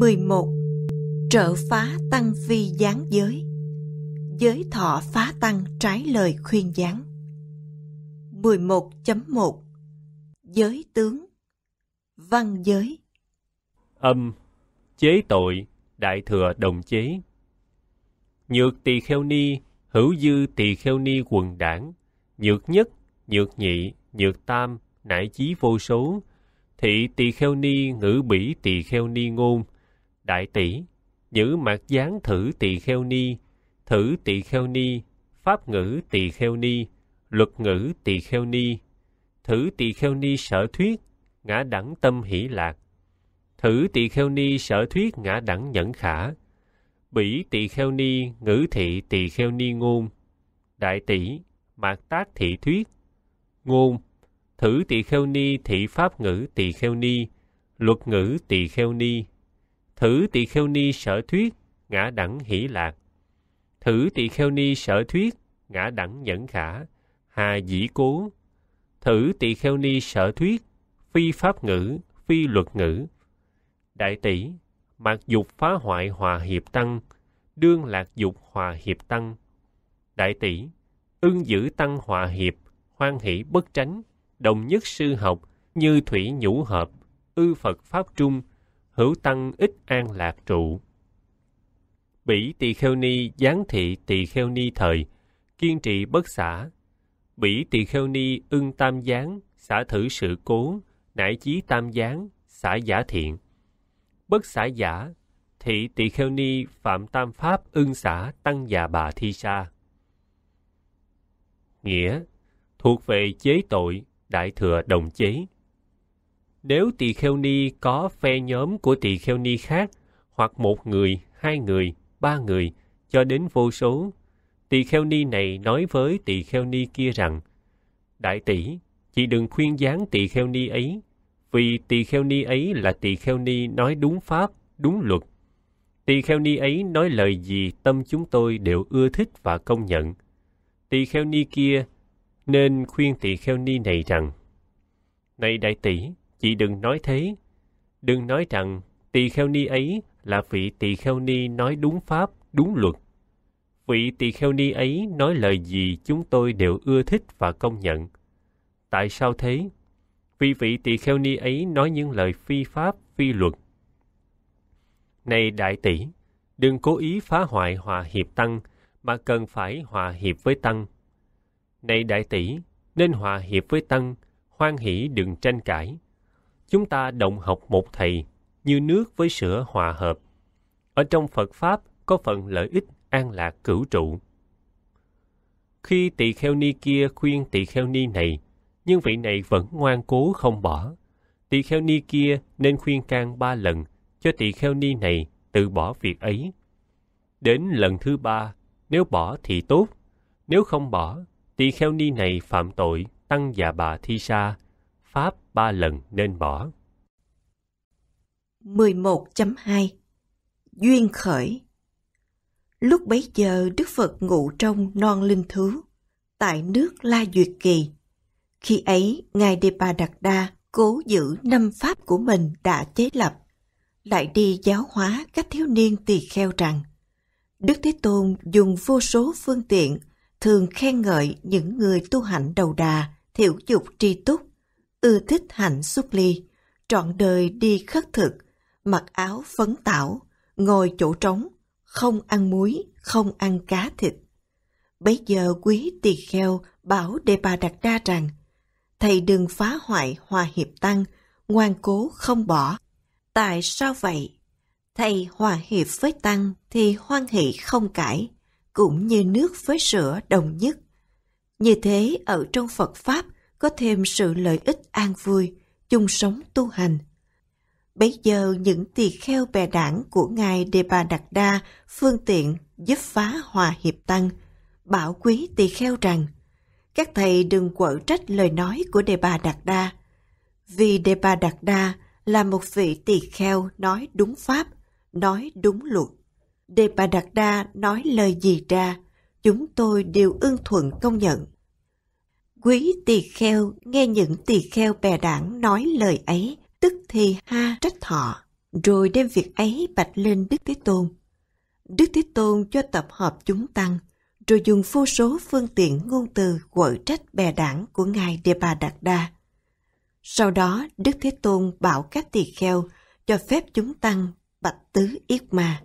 11 Trợ phá tăng vi gián giới Giới thọ phá tăng trái lời khuyên gián 11.1 Giới tướng Văn giới Âm Chế tội Đại thừa đồng chế Nhược tỳ kheo ni Hữu dư tỳ kheo ni quần đảng Nhược nhất Nhược nhị Nhược tam Nải chí vô số Thị tỳ kheo ni ngữ bỉ tỳ kheo ni ngôn đại tỷ, nhữ mạc gián thử tỳ kheo ni, thử tỳ kheo ni, pháp ngữ tỳ kheo ni, luật ngữ tỳ kheo ni, thử tỳ kheo ni sở thuyết, ngã đẳng tâm hỷ lạc, thử tỳ kheo ni sở thuyết ngã đẳng nhẫn khả, bỉ tỳ kheo ni ngữ thị tỳ kheo ni ngôn, đại tỷ, mạc tác thị thuyết, ngôn, thử tỳ kheo ni thị pháp ngữ tỳ kheo ni, luật ngữ tỳ kheo ni thử tỳ kheo ni sở thuyết ngã đẳng hỷ lạc thử tỳ kheo ni sở thuyết ngã đẳng nhẫn khả hà dĩ cố thử tỳ kheo ni sở thuyết phi pháp ngữ phi luật ngữ đại tỷ mạc dục phá hoại hòa hiệp tăng đương lạc dục hòa hiệp tăng đại tỷ ưng giữ tăng hòa hiệp hoan hỷ bất tránh đồng nhất sư học như thủy nhũ hợp ư phật pháp trung hữu tăng ít an lạc trụ. Bỉ tỳ kheo ni giáng thị tỳ kheo ni thời, kiên trì bất xả. Bỉ tỳ kheo ni ưng tam giáng, xả thử sự cố, nải chí tam giáng, xả giả thiện. Bất xả giả, thị tỳ kheo ni phạm tam pháp ưng xả tăng già bà thi sa. Nghĩa, thuộc về chế tội, đại thừa đồng chế. Nếu tỳ kheo ni có phe nhóm của tỳ kheo ni khác, hoặc một người, hai người, ba người, cho đến vô số, tỳ kheo ni này nói với tỳ kheo ni kia rằng, Đại tỷ, chị đừng khuyên gián tỳ kheo ni ấy, vì tỳ kheo ni ấy là tỳ kheo ni nói đúng pháp, đúng luật. Tỳ kheo ni ấy nói lời gì tâm chúng tôi đều ưa thích và công nhận. Tỳ kheo ni kia nên khuyên tỳ kheo ni này rằng, Này đại tỷ, chị đừng nói thế. Đừng nói rằng tỳ kheo ni ấy là vị tỳ kheo ni nói đúng pháp, đúng luật. Vị tỳ kheo ni ấy nói lời gì chúng tôi đều ưa thích và công nhận. Tại sao thế? Vì vị tỳ kheo ni ấy nói những lời phi pháp, phi luật. Này đại tỷ, đừng cố ý phá hoại hòa hiệp tăng, mà cần phải hòa hiệp với tăng. Này đại tỷ, nên hòa hiệp với tăng, hoan hỷ đừng tranh cãi chúng ta đồng học một thầy như nước với sữa hòa hợp. Ở trong Phật Pháp có phần lợi ích an lạc cửu trụ. Khi tỳ kheo ni kia khuyên tỳ kheo ni này, nhưng vị này vẫn ngoan cố không bỏ. Tỳ kheo ni kia nên khuyên can ba lần cho tỳ kheo ni này từ bỏ việc ấy. Đến lần thứ ba, nếu bỏ thì tốt, nếu không bỏ, tỳ kheo ni này phạm tội tăng già bà thi sa pháp ba lần nên bỏ. 11.2 Duyên khởi Lúc bấy giờ Đức Phật ngủ trong non linh thứ, tại nước La Duyệt Kỳ. Khi ấy, Ngài Depa Đạt Đa cố giữ năm pháp của mình đã chế lập, lại đi giáo hóa các thiếu niên tỳ kheo rằng Đức Thế Tôn dùng vô số phương tiện thường khen ngợi những người tu hạnh đầu đà, thiểu dục tri túc, ưa thích hạnh súp ly, trọn đời đi khất thực, mặc áo phấn tảo, ngồi chỗ trống, không ăn muối, không ăn cá thịt. Bấy giờ quý tỳ kheo bảo Đề Bà Đạt Đa rằng, Thầy đừng phá hoại hòa hiệp tăng, ngoan cố không bỏ. Tại sao vậy? Thầy hòa hiệp với tăng thì hoan hỷ không cãi, cũng như nước với sữa đồng nhất. Như thế ở trong Phật Pháp – có thêm sự lợi ích an vui, chung sống tu hành. Bấy giờ những tỳ kheo bè đảng của Ngài Đề Bà Đạt Đa phương tiện giúp phá hòa hiệp tăng, bảo quý tỳ kheo rằng các thầy đừng quở trách lời nói của Đề Bà Đạt Đa. Vì Đề Bà Đạt Đa là một vị tỳ kheo nói đúng pháp, nói đúng luật. Đề Bà Đạt Đa nói lời gì ra, chúng tôi đều ưng thuận công nhận. Quý tỳ kheo nghe những tỳ kheo bè đảng nói lời ấy, tức thì ha trách họ, rồi đem việc ấy bạch lên Đức Thế Tôn. Đức Thế Tôn cho tập hợp chúng tăng, rồi dùng vô số phương tiện ngôn từ quở trách bè đảng của Ngài Đề Bà Đạt Đa. Sau đó, Đức Thế Tôn bảo các tỳ kheo cho phép chúng tăng bạch tứ yết ma,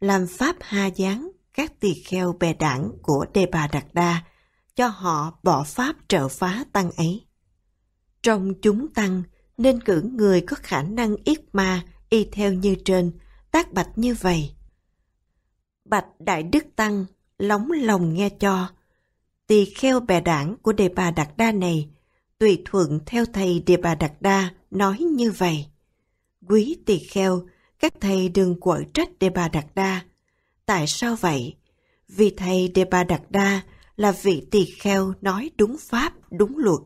làm pháp ha giáng các tỳ kheo bè đảng của Đề Bà Đạt Đa, cho họ bỏ pháp trợ phá tăng ấy. Trong chúng tăng nên cử người có khả năng yết ma y theo như trên, tác bạch như vậy. Bạch Đại Đức Tăng lóng lòng nghe cho. Tỳ kheo bè đảng của Đề Bà Đạt Đa này tùy thuận theo thầy Đề Bà Đạt Đa nói như vậy. Quý tỳ kheo, các thầy đừng quở trách Đề Bà Đạt Đa. Tại sao vậy? Vì thầy Đề Bà Đạt Đa là vị tỳ kheo nói đúng pháp, đúng luật.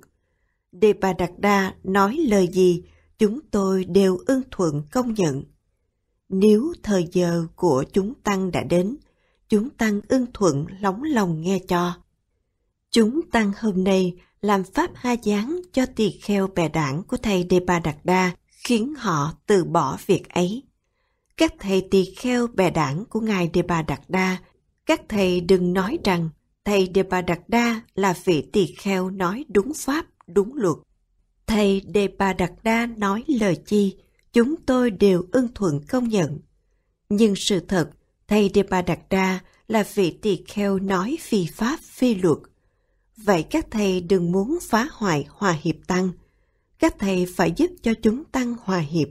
Đề bà Đạt Đa nói lời gì, chúng tôi đều ưng thuận công nhận. Nếu thời giờ của chúng tăng đã đến, chúng tăng ưng thuận lóng lòng nghe cho. Chúng tăng hôm nay làm pháp ha gián cho tỳ kheo bè đảng của thầy Đề Bà Đạt Đa khiến họ từ bỏ việc ấy. Các thầy tỳ kheo bè đảng của ngài Đề Bà Đạt Đa, các thầy đừng nói rằng Thầy đạt đa là vị tỳ kheo nói đúng pháp, đúng luật. Thầy đạt đa nói lời chi, chúng tôi đều ưng thuận công nhận. Nhưng sự thật, thầy đạt đa là vị tỳ kheo nói phi pháp, phi luật. Vậy các thầy đừng muốn phá hoại hòa hiệp tăng. Các thầy phải giúp cho chúng tăng hòa hiệp.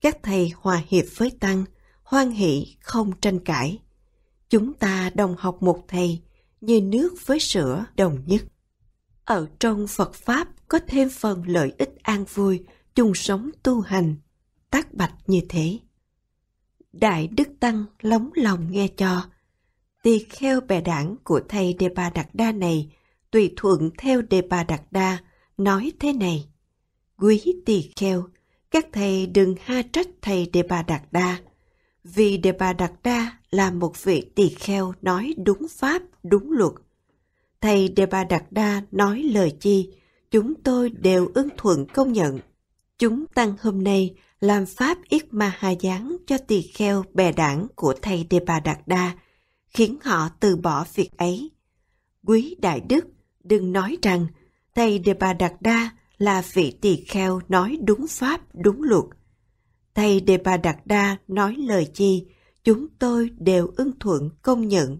Các thầy hòa hiệp với tăng, hoan hỷ không tranh cãi. Chúng ta đồng học một thầy, như nước với sữa đồng nhất. Ở trong Phật Pháp có thêm phần lợi ích an vui, chung sống tu hành, tác bạch như thế. Đại Đức Tăng lóng lòng nghe cho, tỳ kheo bè đảng của thầy Đề Bà Đạt Đa này tùy thuận theo Đề Bà Đạt Đa nói thế này. Quý tỳ kheo, các thầy đừng ha trách thầy Đề Bà Đạt Đa vì đề bà đặt đa là một vị tỳ kheo nói đúng pháp, đúng luật. Thầy đề bà đặt đa nói lời chi, chúng tôi đều ưng thuận công nhận. Chúng tăng hôm nay làm pháp yết ma hà gián cho tỳ kheo bè đảng của thầy đề bà đạt đa khiến họ từ bỏ việc ấy quý đại đức đừng nói rằng thầy đề bà đạt đa là vị tỳ kheo nói đúng pháp đúng luật Thầy Đề Đạt Đa nói lời chi, chúng tôi đều ưng thuận công nhận.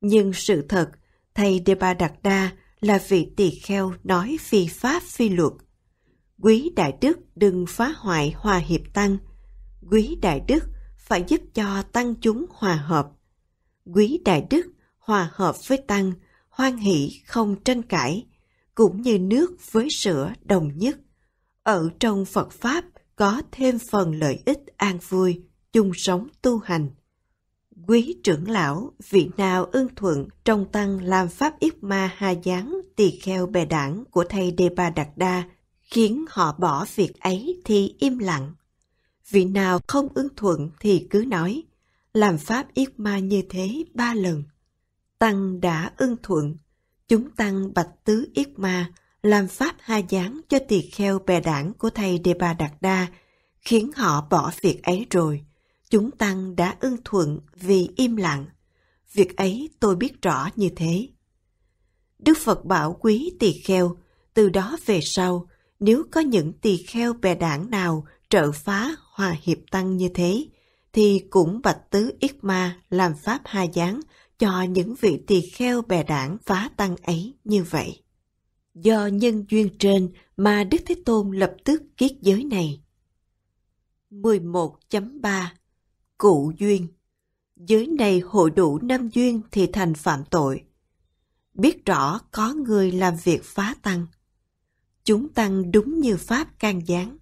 Nhưng sự thật, thầy Đề Đạt Đa là vị tỳ kheo nói phi pháp phi luật. Quý đại đức đừng phá hoại hòa hiệp tăng. Quý đại đức phải giúp cho tăng chúng hòa hợp. Quý đại đức hòa hợp với tăng, hoan hỷ không tranh cãi, cũng như nước với sữa đồng nhất. Ở trong Phật Pháp, có thêm phần lợi ích an vui chung sống tu hành quý trưởng lão vị nào ưng thuận trong tăng làm pháp yết ma ha giáng tỳ kheo bè đảng của thầy đề bà đạt đa khiến họ bỏ việc ấy thì im lặng vị nào không ưng thuận thì cứ nói làm pháp yết ma như thế ba lần tăng đã ưng thuận chúng tăng bạch tứ yết ma làm pháp ha dáng cho tỳ kheo bè đảng của thầy Đề Bà Đạt Đa, khiến họ bỏ việc ấy rồi. Chúng tăng đã ưng thuận vì im lặng. Việc ấy tôi biết rõ như thế. Đức Phật bảo quý tỳ kheo, từ đó về sau, nếu có những tỳ kheo bè đảng nào trợ phá hòa hiệp tăng như thế, thì cũng bạch tứ yết ma làm pháp ha dáng cho những vị tỳ kheo bè đảng phá tăng ấy như vậy do nhân duyên trên mà Đức Thế Tôn lập tức kiết giới này. 11.3 Cụ duyên Giới này hội đủ năm duyên thì thành phạm tội. Biết rõ có người làm việc phá tăng. Chúng tăng đúng như Pháp can gián.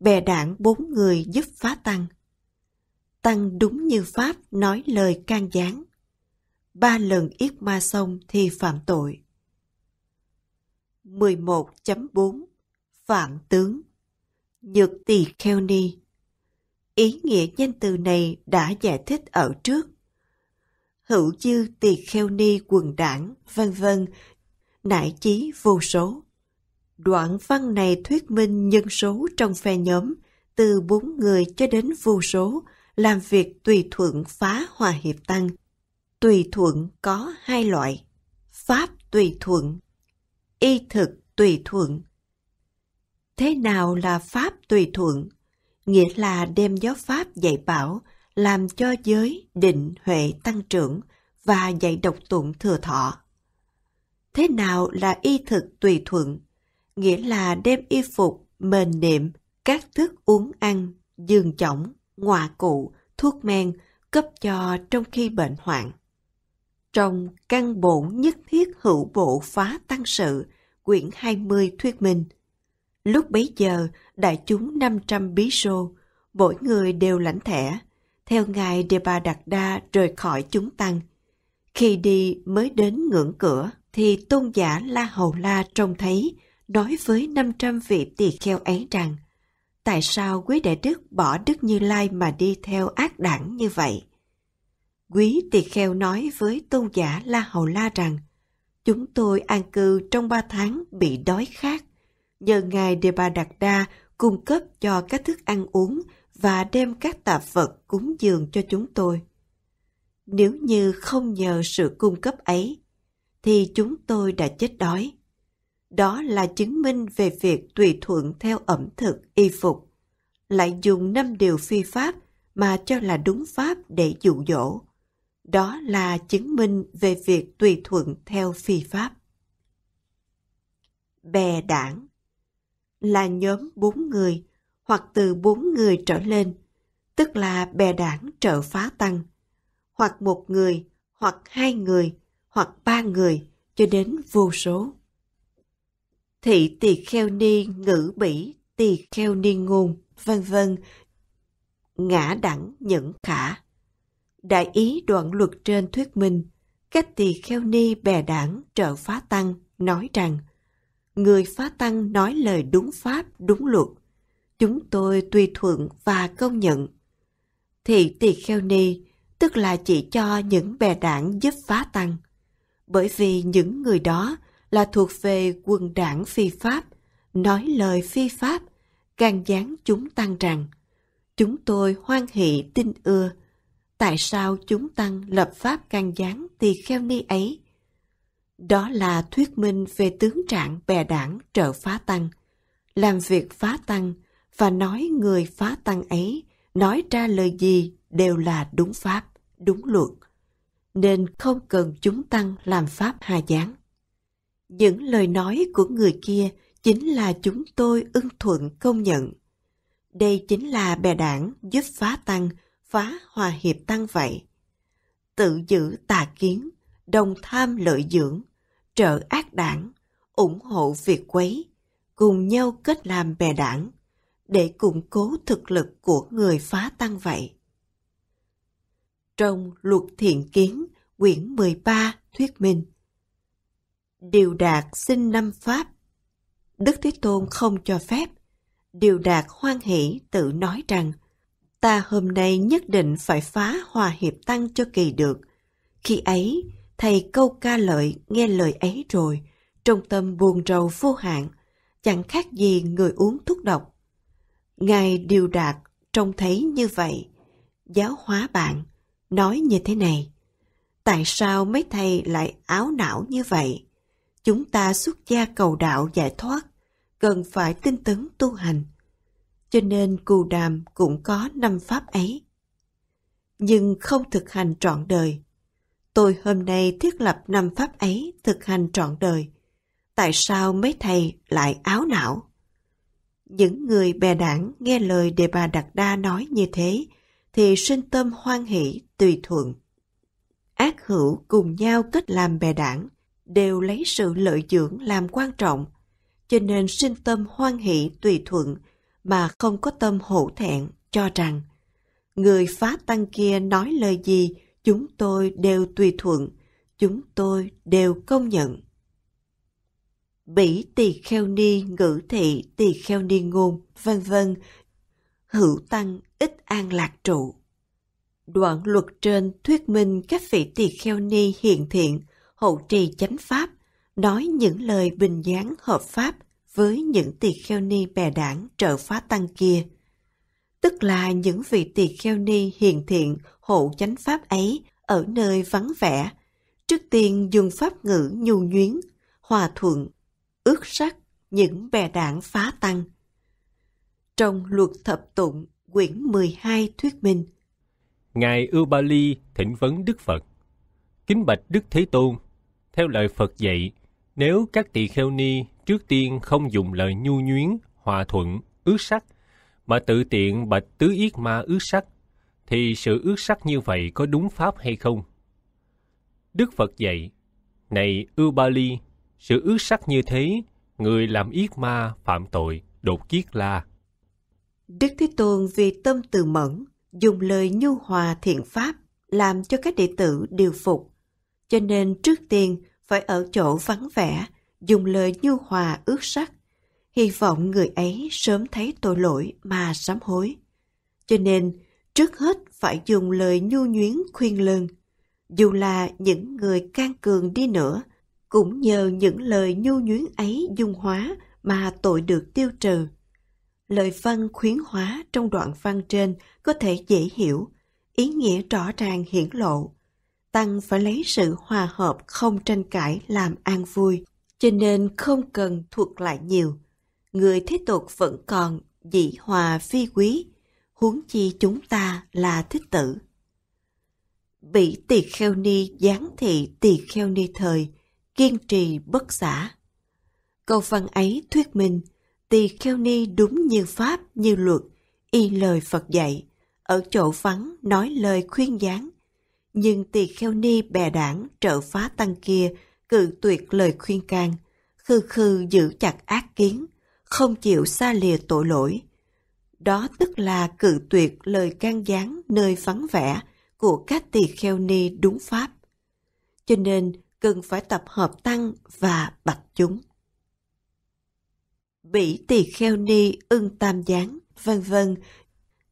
Bè đảng bốn người giúp phá tăng. Tăng đúng như Pháp nói lời can gián. Ba lần yết ma xong thì phạm tội 11.4 Phạm tướng Nhược tỷ kheo ni Ý nghĩa danh từ này đã giải thích ở trước. Hữu dư tỳ kheo ni quần đảng, vân vân, nải chí vô số. Đoạn văn này thuyết minh nhân số trong phe nhóm, từ bốn người cho đến vô số, làm việc tùy thuận phá hòa hiệp tăng. Tùy thuận có hai loại. Pháp tùy thuận y thực tùy thuận. Thế nào là pháp tùy thuận? Nghĩa là đem giáo pháp dạy bảo, làm cho giới, định, huệ tăng trưởng và dạy độc tụng thừa thọ. Thế nào là y thực tùy thuận? Nghĩa là đem y phục, mền niệm, các thức uống ăn, giường chỏng, ngoại cụ, thuốc men cấp cho trong khi bệnh hoạn. Trong căn bổn nhất thiết hữu bộ phá tăng sự, quyển 20 thuyết minh. Lúc bấy giờ, đại chúng 500 bí sô, mỗi người đều lãnh thẻ, theo ngài Đề Bà Đạt Đa rời khỏi chúng tăng. Khi đi mới đến ngưỡng cửa, thì tôn giả La Hầu La trông thấy, nói với 500 vị tỳ kheo ấy rằng, tại sao quý đại đức bỏ Đức Như Lai mà đi theo ác đảng như vậy? Quý tỳ kheo nói với tôn giả La Hầu La rằng, chúng tôi an cư trong ba tháng bị đói khát. Nhờ Ngài Đề Bà Đạt Đa cung cấp cho các thức ăn uống và đem các tạp vật cúng dường cho chúng tôi. Nếu như không nhờ sự cung cấp ấy, thì chúng tôi đã chết đói. Đó là chứng minh về việc tùy thuận theo ẩm thực, y phục, lại dùng năm điều phi pháp mà cho là đúng pháp để dụ dỗ đó là chứng minh về việc tùy thuận theo phi pháp. Bè đảng là nhóm bốn người hoặc từ bốn người trở lên, tức là bè đảng trợ phá tăng, hoặc một người, hoặc hai người, hoặc ba người, cho đến vô số. Thị tỳ kheo ni ngữ bỉ, tỳ kheo ni ngôn, vân vân, ngã đẳng nhẫn khả đại ý đoạn luật trên thuyết minh, các tỳ kheo ni bè đảng trợ phá tăng nói rằng, người phá tăng nói lời đúng pháp, đúng luật, chúng tôi tùy thuận và công nhận. Thị tỳ kheo ni tức là chỉ cho những bè đảng giúp phá tăng, bởi vì những người đó là thuộc về quần đảng phi pháp, nói lời phi pháp, càng gián chúng tăng rằng chúng tôi hoan hỷ tin ưa tại sao chúng tăng lập pháp can gián tỳ kheo ni ấy. Đó là thuyết minh về tướng trạng bè đảng trợ phá tăng, làm việc phá tăng và nói người phá tăng ấy nói ra lời gì đều là đúng pháp, đúng luật, nên không cần chúng tăng làm pháp hà gián. Những lời nói của người kia chính là chúng tôi ưng thuận công nhận. Đây chính là bè đảng giúp phá tăng phá hòa hiệp tăng vậy. Tự giữ tà kiến, đồng tham lợi dưỡng, trợ ác đảng, ủng hộ việc quấy, cùng nhau kết làm bè đảng, để củng cố thực lực của người phá tăng vậy. Trong Luật Thiện Kiến, quyển 13 thuyết minh Điều đạt sinh năm Pháp Đức Thế Tôn không cho phép. Điều đạt hoan hỷ tự nói rằng ta hôm nay nhất định phải phá hòa hiệp tăng cho kỳ được. Khi ấy, thầy câu ca lợi nghe lời ấy rồi, trong tâm buồn rầu vô hạn, chẳng khác gì người uống thuốc độc. Ngài Điều Đạt trông thấy như vậy, giáo hóa bạn, nói như thế này. Tại sao mấy thầy lại áo não như vậy? Chúng ta xuất gia cầu đạo giải thoát, cần phải tinh tấn tu hành, cho nên cù đàm cũng có năm pháp ấy. Nhưng không thực hành trọn đời. Tôi hôm nay thiết lập năm pháp ấy thực hành trọn đời. Tại sao mấy thầy lại áo não? Những người bè đảng nghe lời Đề Bà Đạt Đa nói như thế thì sinh tâm hoan hỷ tùy thuận. Ác hữu cùng nhau kết làm bè đảng, đều lấy sự lợi dưỡng làm quan trọng, cho nên sinh tâm hoan hỷ tùy thuận – mà không có tâm hổ thẹn cho rằng người phá tăng kia nói lời gì chúng tôi đều tùy thuận, chúng tôi đều công nhận. Bỉ tỳ kheo ni ngữ thị tỳ kheo ni ngôn, vân vân, hữu tăng ít an lạc trụ. Đoạn luật trên thuyết minh các vị tỳ kheo ni hiền thiện, hậu trì chánh pháp, nói những lời bình gián hợp pháp – với những tỳ kheo ni bè đảng trợ phá tăng kia. Tức là những vị tỳ kheo ni hiền thiện hộ chánh pháp ấy ở nơi vắng vẻ, trước tiên dùng pháp ngữ nhu nhuyến, hòa thuận, ước sắc những bè đảng phá tăng. Trong luật thập tụng quyển 12 thuyết minh, Ngài Ubali thỉnh vấn Đức Phật. Kính bạch Đức Thế Tôn, theo lời Phật dạy, nếu các tỳ kheo ni trước tiên không dùng lời nhu nhuyến, hòa thuận, ước sắc, mà tự tiện bạch tứ yết ma ước sắc, thì sự ước sắc như vậy có đúng pháp hay không? Đức Phật dạy, này Ưu Ba Ly, sự ước sắc như thế, người làm yết ma phạm tội, đột kiết la. Đức Thế Tôn vì tâm từ mẫn, dùng lời nhu hòa thiện pháp, làm cho các đệ tử điều phục. Cho nên trước tiên phải ở chỗ vắng vẻ, dùng lời nhu hòa ước sắc. Hy vọng người ấy sớm thấy tội lỗi mà sám hối. Cho nên, trước hết phải dùng lời nhu nhuyến khuyên lương. Dù là những người can cường đi nữa, cũng nhờ những lời nhu nhuyến ấy dung hóa mà tội được tiêu trừ. Lời văn khuyến hóa trong đoạn văn trên có thể dễ hiểu, ý nghĩa rõ ràng hiển lộ. Tăng phải lấy sự hòa hợp không tranh cãi làm an vui cho nên không cần thuộc lại nhiều. Người thế tục vẫn còn dị hòa phi quý, huống chi chúng ta là thích tử. Bị tỳ kheo ni giáng thị tỳ kheo ni thời, kiên trì bất xả. Câu văn ấy thuyết minh tỳ kheo ni đúng như pháp, như luật, y lời Phật dạy, ở chỗ vắng nói lời khuyên giáng. Nhưng tỳ kheo ni bè đảng trợ phá tăng kia cự tuyệt lời khuyên can, khư khư giữ chặt ác kiến, không chịu xa lìa tội lỗi. Đó tức là cự tuyệt lời can gián nơi vắng vẻ của các tỳ kheo ni đúng pháp. Cho nên cần phải tập hợp tăng và bạch chúng. Bỉ tỳ kheo ni ưng tam gián, vân vân,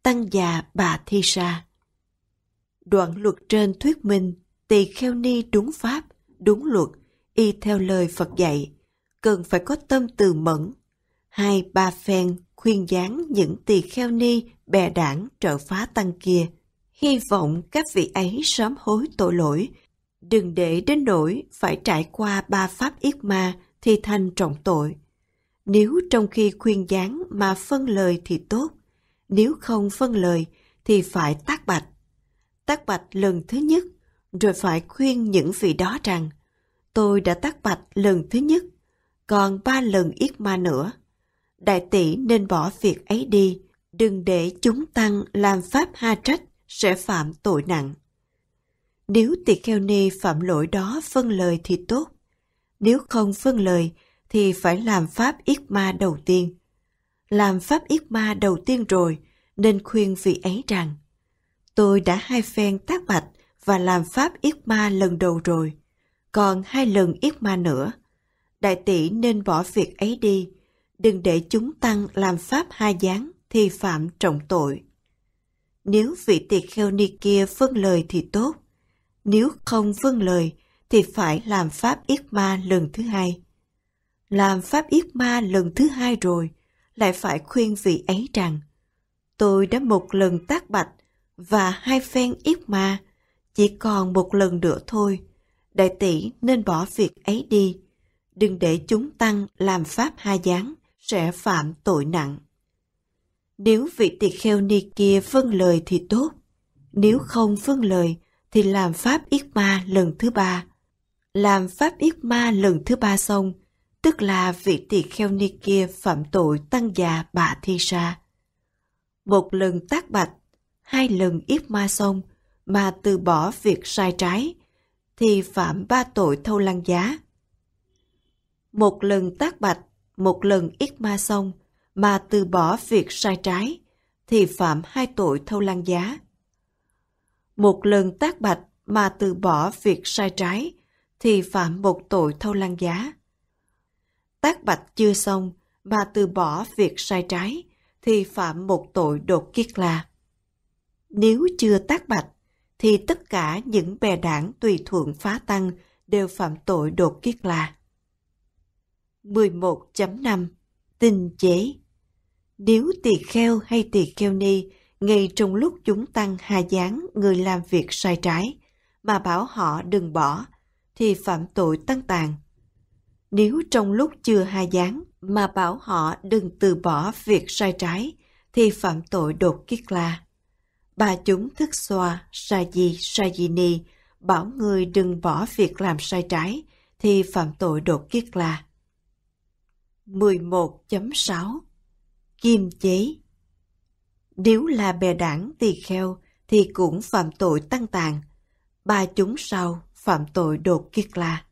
tăng già bà thi sa. Đoạn luật trên thuyết minh tỳ kheo ni đúng pháp, đúng luật y theo lời Phật dạy, cần phải có tâm từ mẫn. Hai ba phen khuyên gián những tỳ kheo ni bè đảng trợ phá tăng kia. Hy vọng các vị ấy sớm hối tội lỗi, đừng để đến nỗi phải trải qua ba pháp yết ma thì thành trọng tội. Nếu trong khi khuyên gián mà phân lời thì tốt, nếu không phân lời thì phải tác bạch. Tác bạch lần thứ nhất rồi phải khuyên những vị đó rằng tôi đã tắt bạch lần thứ nhất, còn ba lần yết ma nữa. Đại tỷ nên bỏ việc ấy đi, đừng để chúng tăng làm pháp ha trách sẽ phạm tội nặng. Nếu tỳ kheo ni phạm lỗi đó phân vâng lời thì tốt, nếu không phân vâng lời thì phải làm pháp yết ma đầu tiên. Làm pháp yết ma đầu tiên rồi nên khuyên vị ấy rằng tôi đã hai phen tác bạch và làm pháp yết ma lần đầu rồi còn hai lần yết ma nữa. Đại tỷ nên bỏ việc ấy đi, đừng để chúng tăng làm pháp hai gián thì phạm trọng tội. Nếu vị tỳ kheo ni kia vâng lời thì tốt, nếu không vâng lời thì phải làm pháp yết ma lần thứ hai. Làm pháp yết ma lần thứ hai rồi, lại phải khuyên vị ấy rằng tôi đã một lần tác bạch và hai phen yết ma, chỉ còn một lần nữa thôi, đại tỷ nên bỏ việc ấy đi. Đừng để chúng tăng làm pháp hai gián, sẽ phạm tội nặng. Nếu vị tỳ kheo ni kia vâng lời thì tốt, nếu không vâng lời thì làm pháp yết ma lần thứ ba. Làm pháp yết ma lần thứ ba xong, tức là vị tỳ kheo ni kia phạm tội tăng già bà thi sa. Một lần tác bạch, hai lần yết ma xong mà từ bỏ việc sai trái, thì phạm ba tội thâu lăng giá. Một lần tác bạch, một lần ít ma xong mà từ bỏ việc sai trái thì phạm hai tội thâu lăng giá. Một lần tác bạch mà từ bỏ việc sai trái thì phạm một tội thâu lăng giá. Tác bạch chưa xong mà từ bỏ việc sai trái thì phạm một tội đột kiết là. Nếu chưa tác bạch thì tất cả những bè đảng tùy thuận phá tăng đều phạm tội đột kiết là. 11.5 Tinh chế Nếu tỳ kheo hay tỳ kheo ni ngay trong lúc chúng tăng hà gián người làm việc sai trái mà bảo họ đừng bỏ thì phạm tội tăng tàn. Nếu trong lúc chưa hà gián mà bảo họ đừng từ bỏ việc sai trái thì phạm tội đột kiết la. Bà chúng thức xoa, sa di, sa di ni, bảo người đừng bỏ việc làm sai trái, thì phạm tội đột kiết là 11.6 Kim chế Nếu là bè đảng tỳ kheo thì cũng phạm tội tăng tàng Ba chúng sau phạm tội đột kiết là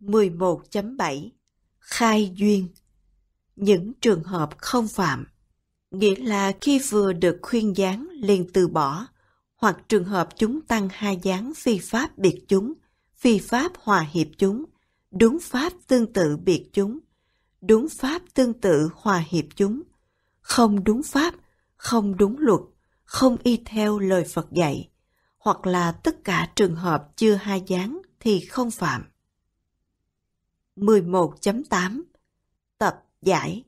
11.7 Khai duyên Những trường hợp không phạm nghĩa là khi vừa được khuyên gián liền từ bỏ, hoặc trường hợp chúng tăng hai gián phi pháp biệt chúng, phi pháp hòa hiệp chúng, đúng pháp tương tự biệt chúng, đúng pháp tương tự hòa hiệp chúng, không đúng pháp, không đúng luật, không y theo lời Phật dạy, hoặc là tất cả trường hợp chưa hai gián thì không phạm. 11.8 Tập giải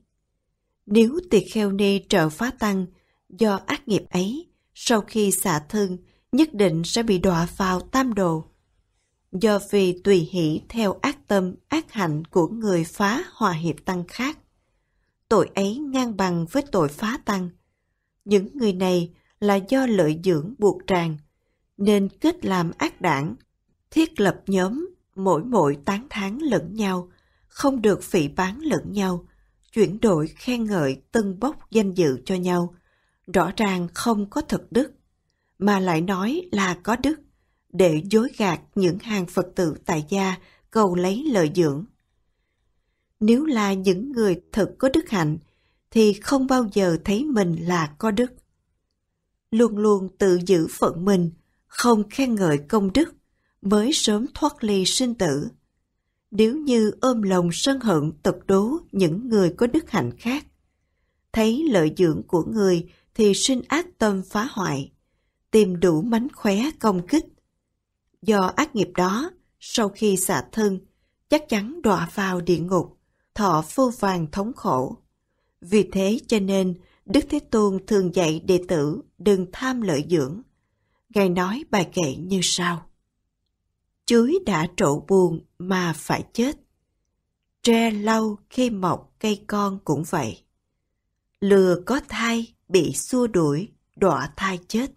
nếu tỳ kheo ni trợ phá tăng do ác nghiệp ấy, sau khi xả thân nhất định sẽ bị đọa vào tam đồ. Do vì tùy hỷ theo ác tâm, ác hạnh của người phá hòa hiệp tăng khác, tội ấy ngang bằng với tội phá tăng. Những người này là do lợi dưỡng buộc tràng nên kết làm ác đảng, thiết lập nhóm, mỗi mỗi tán tháng lẫn nhau, không được phỉ bán lẫn nhau, chuyển đổi khen ngợi tân bốc danh dự cho nhau rõ ràng không có thực đức mà lại nói là có đức để dối gạt những hàng phật tử tại gia cầu lấy lợi dưỡng nếu là những người thực có đức hạnh thì không bao giờ thấy mình là có đức luôn luôn tự giữ phận mình không khen ngợi công đức mới sớm thoát ly sinh tử nếu như ôm lòng sân hận tật đố những người có đức hạnh khác. Thấy lợi dưỡng của người thì sinh ác tâm phá hoại, tìm đủ mánh khóe công kích. Do ác nghiệp đó, sau khi xả thân, chắc chắn đọa vào địa ngục, thọ vô vàng thống khổ. Vì thế cho nên, Đức Thế Tôn thường dạy đệ tử đừng tham lợi dưỡng. Ngài nói bài kệ như sau chuối đã trổ buồn mà phải chết. Tre lau khi mọc cây con cũng vậy. Lừa có thai bị xua đuổi, đọa thai chết.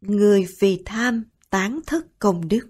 Người vì tham tán thức công đức.